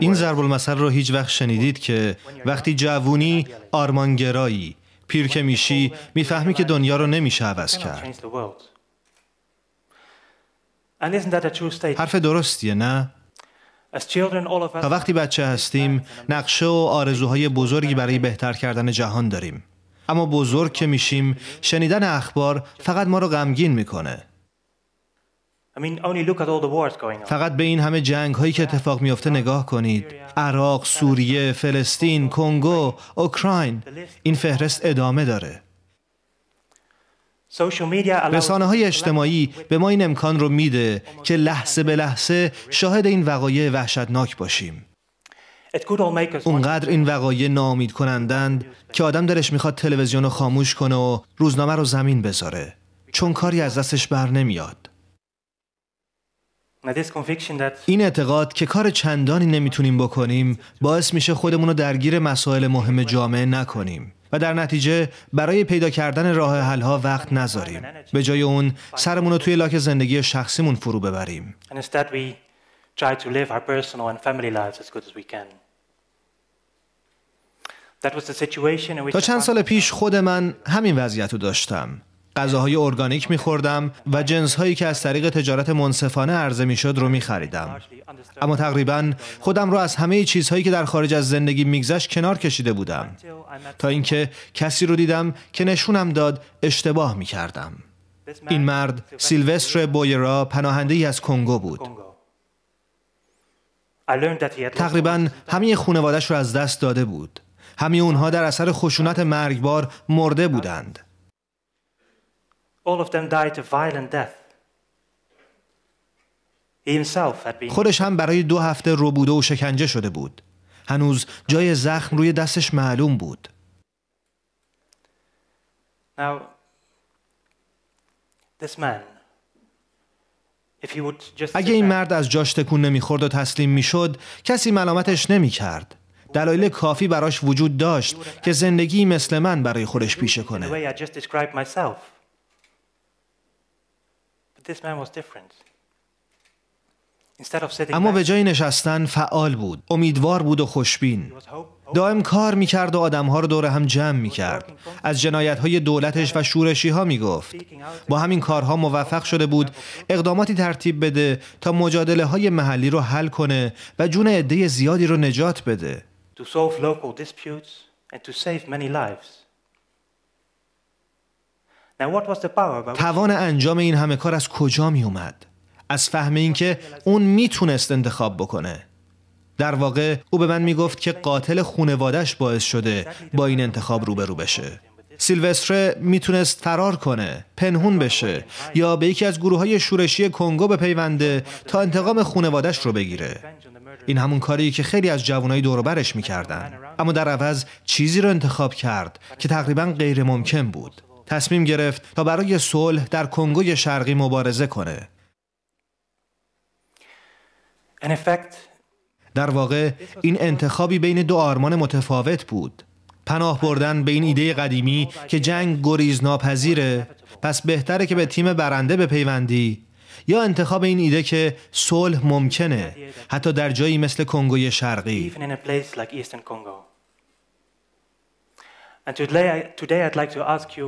این ضرب المثل رو هیچ وقت شنیدید که وقتی جوونی آرمانگرایی پیر که میشی میفهمی که دنیا رو نمیشه عوض کرد حرف درستیه نه؟ تا وقتی بچه هستیم نقشه و آرزوهای بزرگی برای بهتر کردن جهان داریم اما بزرگ که میشیم شنیدن اخبار فقط ما رو غمگین میکنه فقط به این همه جنگ هایی که اتفاق میافته نگاه کنید عراق، سوریه، فلسطین، کنگو، اوکراین این فهرست ادامه داره رسانه های اجتماعی به ما این امکان رو میده که لحظه به لحظه شاهد این وقایع وحشتناک باشیم اونقدر این وقایع نامید کنندند که آدم دلش میخواد تلویزیون رو خاموش کنه و روزنامه رو زمین بذاره چون کاری از دستش بر نمیاد این اعتقاد که کار چندانی نمیتونیم بکنیم باعث میشه خودمون رو درگیر مسائل مهم جامعه نکنیم و در نتیجه برای پیدا کردن راه ها وقت نذاریم به جای اون سرمون رو توی لاک زندگی شخصیمون فرو ببریم تا چند سال پیش خود من همین وضعیت رو داشتم غذاهای ارگانیک میخوردم و جنس که از طریق تجارت منصفانه عرضه میشد رو میخریدم اما تقریبا خودم رو از همه چیزهایی که در خارج از زندگی میگذشت کنار کشیده بودم تا اینکه کسی رو دیدم که نشونم داد اشتباه میکردم این مرد سیلوستر بویرا پناهنده ای از کنگو بود تقریبا همه خونوادش رو از دست داده بود همه اونها در اثر خشونت مرگبار مرده بودند خودش هم برای دو هفته ربوده و شکنجه شده بود. هنوز جای زخم روی دستش معلوم بود. Now, اگه این مرد از جاش تکون نمیخورد و تسلیم میشد کسی ملامتش نمیکرد دلایل کافی براش وجود داشت که زندگی مثل من برای خودش پیشه کنه اما به جای نشستن فعال بود امیدوار بود و خوشبین دائم کار میکرد و آدمها رو دور هم جمع میکرد از جنایت های دولتش و شورشی ها میگفت با همین کارها موفق شده بود اقداماتی ترتیب بده تا مجادله های محلی رو حل کنه و جون عده زیادی رو نجات بده توان انجام این همه کار از کجا می اومد؟ از فهم اینکه اون میتونست انتخاب بکنه در واقع او به من میگفت که قاتل خونوادش باعث شده با این انتخاب روبرو بشه سیلوستره میتونست فرار کنه پنهون بشه یا به یکی از گروه های شورشی کنگو بپیونده تا انتقام خونوادش رو بگیره این همون کاری که خیلی از جوانای دوربرش میکردن اما در عوض چیزی رو انتخاب کرد که تقریبا غیر ممکن بود تصمیم گرفت تا برای صلح در کنگوی شرقی مبارزه کنه. در واقع این انتخابی بین دو آرمان متفاوت بود. پناه بردن به این ایده قدیمی که جنگ گریز ناپذیره پس بهتره که به تیم برنده بپیوندی یا انتخاب این ایده که صلح ممکنه حتی در جایی مثل کنگوی شرقی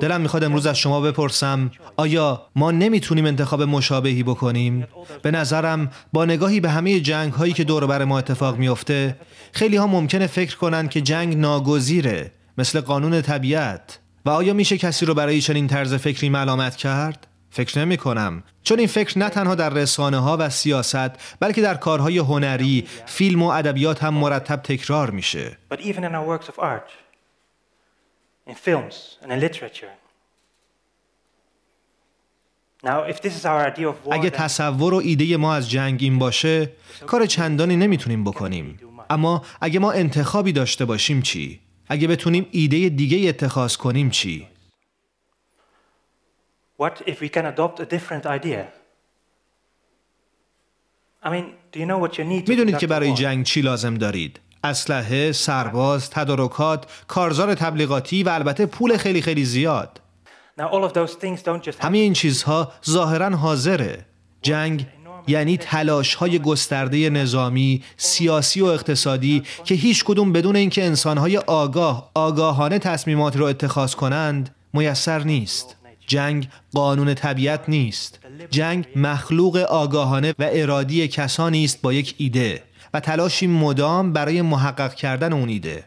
دلم میخواد امروز از شما بپرسم آیا ما نمیتونیم انتخاب مشابهی بکنیم؟ به نظرم با نگاهی به همه جنگ هایی که دور بر ما اتفاق میافته خیلی ها ممکنه فکر کنند که جنگ ناگزیره مثل قانون طبیعت و آیا میشه کسی رو برای چنین طرز فکری ملامت کرد؟ فکر نمی کنم چون این فکر نه تنها در رسانه ها و سیاست بلکه در کارهای هنری، فیلم و ادبیات هم مرتب تکرار میشه. in films and in literature. اگه تصور و ایده ما از جنگ این باشه کار چندانی نمیتونیم بکنیم اما اگه ما انتخابی داشته باشیم چی؟ اگه بتونیم ایده دیگه اتخاذ کنیم چی؟ میدونید که برای جنگ چی لازم دارید؟ اسلحه، سرباز، تدارکات، کارزار تبلیغاتی و البته پول خیلی خیلی زیاد. همه این چیزها ظاهرا حاضره. جنگ یعنی تلاش های گسترده نظامی، سیاسی و اقتصادی که هیچ کدوم بدون اینکه انسانهای آگاه، آگاهانه تصمیمات را اتخاذ کنند، میسر نیست. جنگ قانون طبیعت نیست. جنگ مخلوق آگاهانه و ارادی کسانی است با یک ایده. و تلاشی مدام برای محقق کردن اون ایده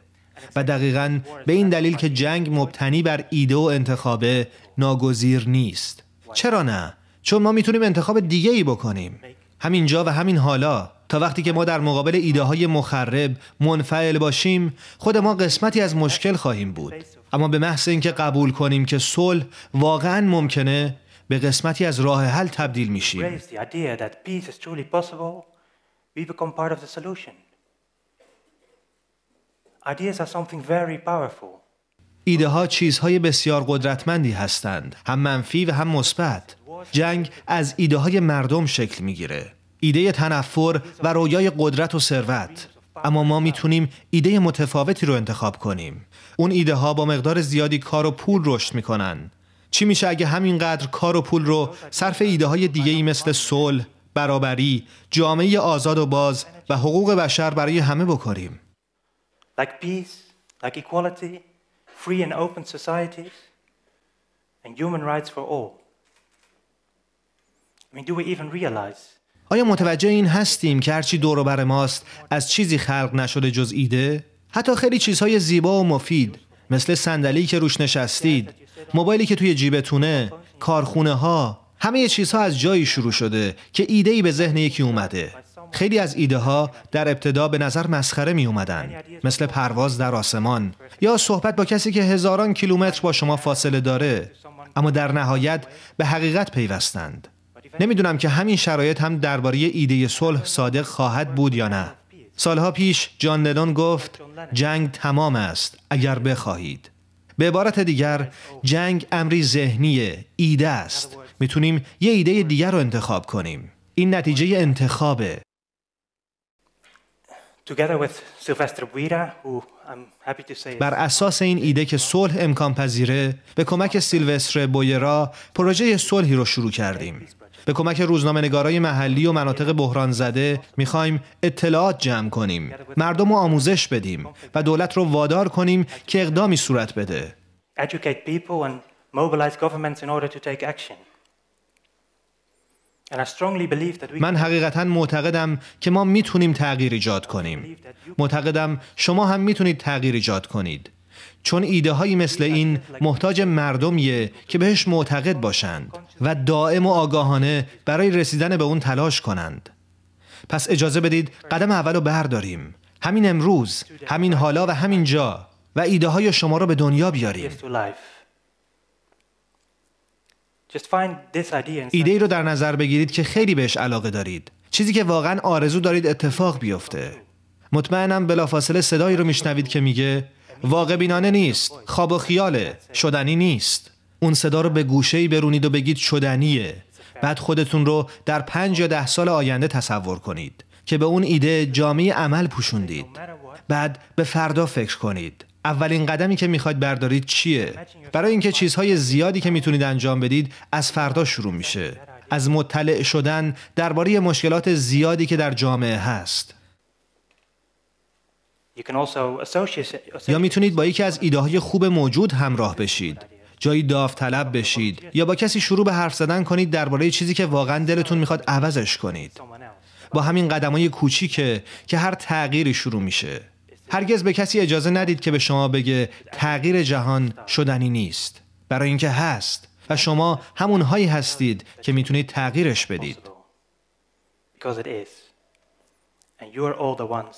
و دقیقا به این دلیل که جنگ مبتنی بر ایده و انتخابه ناگزیر نیست چرا نه؟ چون ما میتونیم انتخاب دیگه ای بکنیم همینجا و همین حالا تا وقتی که ما در مقابل ایده های مخرب منفعل باشیم خود ما قسمتی از مشکل خواهیم بود اما به محض اینکه قبول کنیم که صلح واقعا ممکنه به قسمتی از راه حل تبدیل میشیم we part of the solution. ایده ها چیزهای بسیار قدرتمندی هستند هم منفی و هم مثبت جنگ از ایده های مردم شکل میگیره ایده تنفر و رویای قدرت و ثروت اما ما میتونیم ایده متفاوتی رو انتخاب کنیم اون ایده ها با مقدار زیادی کار و پول رشد میکنن چی میشه اگه همینقدر کار و پول رو صرف ایده های دیگه ای مثل صلح برابری، جامعه آزاد و باز و حقوق بشر برای همه بکاریم. آیا متوجه این هستیم که هرچی دور و بر ماست از چیزی خلق نشده جز ایده؟ حتی خیلی چیزهای زیبا و مفید مثل صندلی که روش نشستید، موبایلی که توی جیبتونه، کارخونه ها، همه چیزها از جایی شروع شده که ایده به ذهن یکی اومده. خیلی از ایده ها در ابتدا به نظر مسخره می اومدن مثل پرواز در آسمان یا صحبت با کسی که هزاران کیلومتر با شما فاصله داره اما در نهایت به حقیقت پیوستند. نمیدونم که همین شرایط هم درباره ایده صلح صادق خواهد بود یا نه. سالها پیش جان لنون گفت جنگ تمام است اگر بخواهید. به عبارت دیگر جنگ امری ذهنی ایده است میتونیم یه ایده دیگر رو انتخاب کنیم این نتیجه انتخابه بر اساس این ایده که صلح امکان پذیره به کمک سیلوستر بویرا پروژه صلحی رو شروع کردیم به کمک روزنامه نگارای محلی و مناطق بحران زده میخوایم اطلاعات جمع کنیم مردم رو آموزش بدیم و دولت رو وادار کنیم که اقدامی صورت بده من حقیقتا معتقدم که ما میتونیم تغییر ایجاد کنیم. معتقدم شما هم میتونید تغییر ایجاد کنید. چون ایده هایی مثل این محتاج مردمیه که بهش معتقد باشند و دائم و آگاهانه برای رسیدن به اون تلاش کنند پس اجازه بدید قدم اول رو برداریم همین امروز همین حالا و همین جا و ایده های شما رو به دنیا بیاریم ایده ای رو در نظر بگیرید که خیلی بهش علاقه دارید چیزی که واقعا آرزو دارید اتفاق بیفته مطمئنم بلافاصله صدایی رو میشنوید که میگه واقع بینانه نیست خواب و خیاله شدنی نیست اون صدا رو به گوشه ای برونید و بگید شدنیه بعد خودتون رو در پنج یا ده سال آینده تصور کنید که به اون ایده جامعه عمل پوشوندید بعد به فردا فکر کنید اولین قدمی که میخواید بردارید چیه برای اینکه چیزهای زیادی که میتونید انجام بدید از فردا شروع میشه از مطلع شدن درباره مشکلات زیادی که در جامعه هست یا میتونید با یکی از ایده های خوب موجود همراه بشید جایی داوطلب بشید یا با کسی شروع به حرف زدن کنید درباره چیزی که واقعا دلتون میخواد عوضش کنید با همین قدم های کوچیکه که هر تغییری شروع میشه هرگز به کسی اجازه ندید که به شما بگه تغییر جهان شدنی نیست برای اینکه هست و شما همونهایی هستید که میتونید تغییرش بدید because it the ones